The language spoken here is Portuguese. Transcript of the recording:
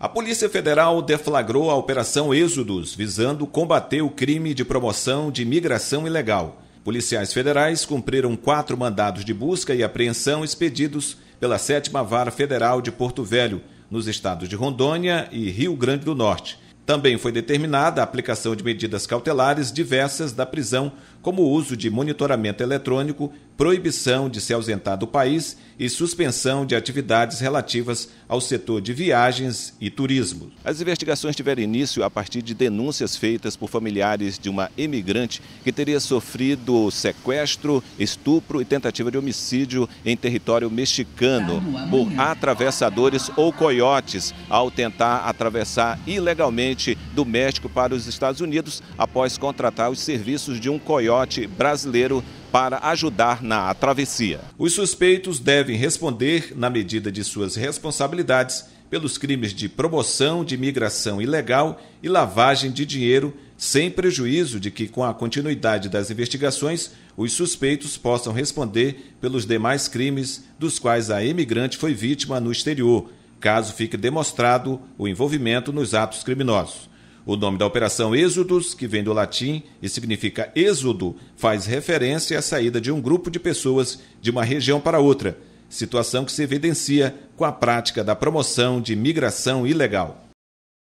A Polícia Federal deflagrou a Operação Êxodos, visando combater o crime de promoção de migração ilegal. Policiais federais cumpriram quatro mandados de busca e apreensão expedidos pela 7 Vara Federal de Porto Velho, nos estados de Rondônia e Rio Grande do Norte também foi determinada a aplicação de medidas cautelares diversas da prisão, como o uso de monitoramento eletrônico, proibição de se ausentar do país e suspensão de atividades relativas ao setor de viagens e turismo. As investigações tiveram início a partir de denúncias feitas por familiares de uma emigrante que teria sofrido sequestro, estupro e tentativa de homicídio em território mexicano por atravessadores ou coiotes ao tentar atravessar ilegalmente do México para os Estados Unidos após contratar os serviços de um coiote brasileiro para ajudar na travessia. Os suspeitos devem responder, na medida de suas responsabilidades, pelos crimes de promoção de migração ilegal e lavagem de dinheiro, sem prejuízo de que, com a continuidade das investigações, os suspeitos possam responder pelos demais crimes dos quais a imigrante foi vítima no exterior, caso fique demonstrado o envolvimento nos atos criminosos. O nome da operação Êxodos, que vem do latim e significa êxodo, faz referência à saída de um grupo de pessoas de uma região para outra, situação que se evidencia com a prática da promoção de migração ilegal.